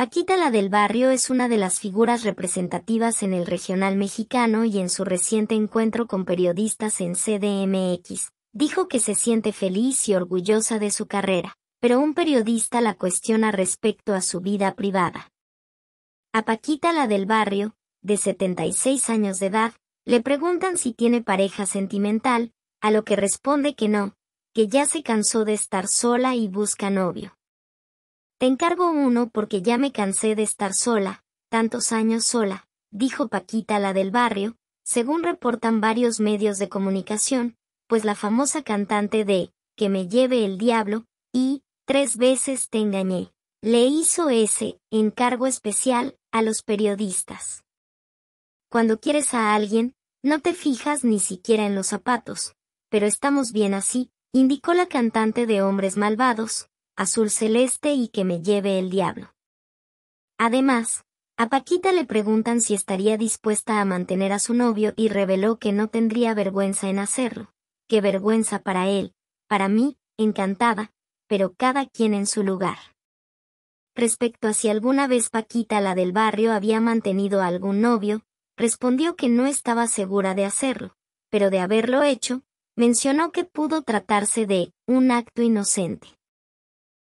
Paquita la del Barrio es una de las figuras representativas en el regional mexicano y en su reciente encuentro con periodistas en CDMX, dijo que se siente feliz y orgullosa de su carrera, pero un periodista la cuestiona respecto a su vida privada. A Paquita la del Barrio, de 76 años de edad, le preguntan si tiene pareja sentimental, a lo que responde que no, que ya se cansó de estar sola y busca novio. Te encargo uno porque ya me cansé de estar sola, tantos años sola, dijo Paquita la del barrio, según reportan varios medios de comunicación, pues la famosa cantante de Que me lleve el diablo y Tres veces te engañé le hizo ese encargo especial a los periodistas. Cuando quieres a alguien, no te fijas ni siquiera en los zapatos, pero estamos bien así, indicó la cantante de Hombres Malvados, azul celeste y que me lleve el diablo. Además, a Paquita le preguntan si estaría dispuesta a mantener a su novio y reveló que no tendría vergüenza en hacerlo. Qué vergüenza para él, para mí, encantada, pero cada quien en su lugar. Respecto a si alguna vez Paquita la del barrio había mantenido a algún novio, respondió que no estaba segura de hacerlo, pero de haberlo hecho, mencionó que pudo tratarse de un acto inocente.